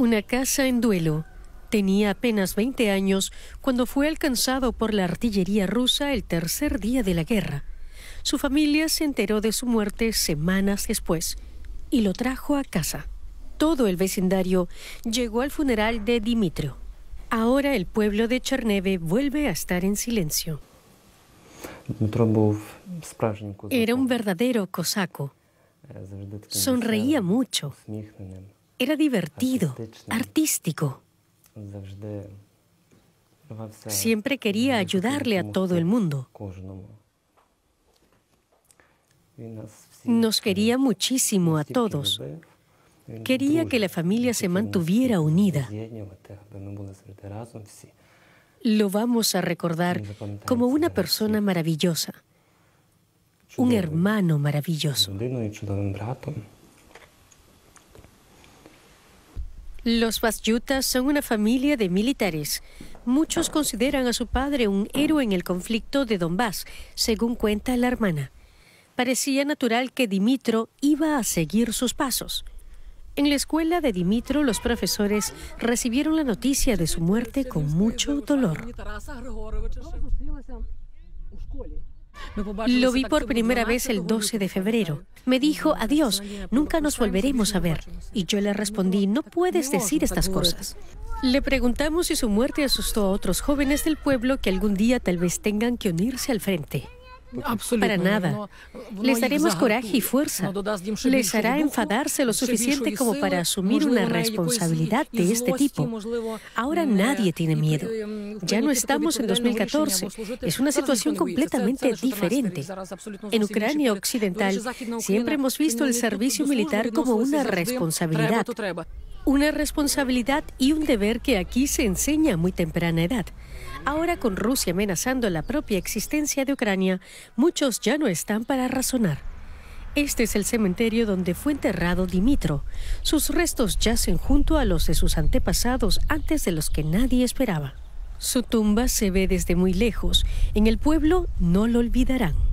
una casa en duelo. Tenía apenas 20 años cuando fue alcanzado por la artillería rusa el tercer día de la guerra. Su familia se enteró de su muerte semanas después y lo trajo a casa. Todo el vecindario llegó al funeral de Dimitrio. Ahora el pueblo de Cherneve vuelve a estar en silencio. Era un verdadero cosaco. Sonreía mucho. Era divertido, artístico. Siempre quería ayudarle a todo el mundo. Nos quería muchísimo a todos. Quería que la familia se mantuviera unida. Lo vamos a recordar como una persona maravillosa, un hermano maravilloso. Los Basyutas son una familia de militares. Muchos consideran a su padre un héroe en el conflicto de Donbass, según cuenta la hermana. Parecía natural que Dimitro iba a seguir sus pasos. En la escuela de Dimitro, los profesores recibieron la noticia de su muerte con mucho dolor. Lo vi por primera vez el 12 de febrero. Me dijo, adiós, nunca nos volveremos a ver. Y yo le respondí, no puedes decir estas cosas. Le preguntamos si su muerte asustó a otros jóvenes del pueblo que algún día tal vez tengan que unirse al frente. Para nada. Les daremos coraje y fuerza. Les hará enfadarse lo suficiente como para asumir una responsabilidad de este tipo. Ahora nadie tiene miedo. Ya no estamos en 2014. Es una situación completamente diferente. En Ucrania Occidental siempre hemos visto el servicio militar como una responsabilidad. Una responsabilidad y un deber que aquí se enseña a muy temprana edad. Ahora con Rusia amenazando la propia existencia de Ucrania, muchos ya no están para razonar. Este es el cementerio donde fue enterrado Dimitro. Sus restos yacen junto a los de sus antepasados antes de los que nadie esperaba. Su tumba se ve desde muy lejos. En el pueblo no lo olvidarán.